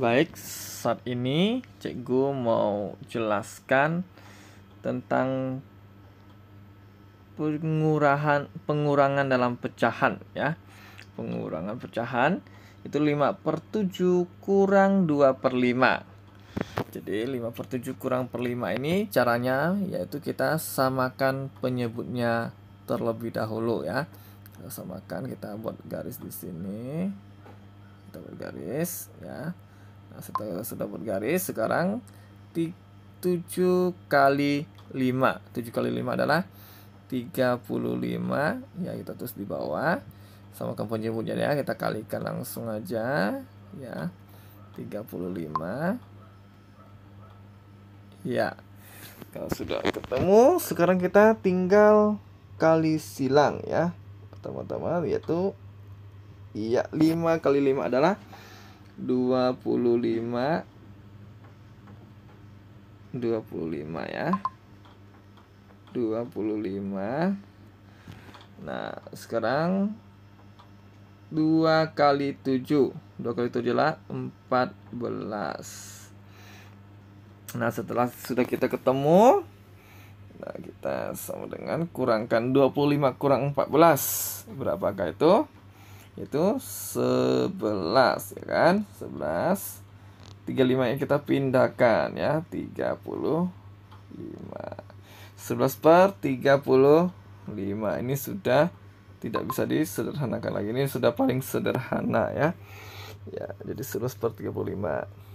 Baik, saat ini Cikgu mau jelaskan tentang pengurahan pengurangan dalam pecahan ya. Pengurangan pecahan itu 5 per 7 kurang 2 per 5 Jadi 5 per 7 kurang per 5 ini caranya yaitu kita samakan penyebutnya terlebih dahulu ya kita samakan kita buat garis di sini bergaris ya nah, setelah sudah bergaris sekarang 7 kali 5 7 kali 5 adalah 35 ya kita terus di bawah sama kampung jemputnya ya kita kalikan langsung aja ya 35 Ya. Kalau sudah ketemu, sekarang kita tinggal kali silang ya. Teman-teman, yaitu iya 5 kali 5 adalah 25 25 ya 25 Nah sekarang 2 kali 7 2 kali 7 lah 14 Nah setelah sudah kita ketemu Nah kita sama dengan kurangkan 25 kurang 14 Berapakah itu? itu 11 ya kan 11 35 yang kita pindahkan ya 35 11 per 35 ini sudah tidak bisa disederhanakan lagi ini sudah paling sederhana ya ya jadi 11 per 35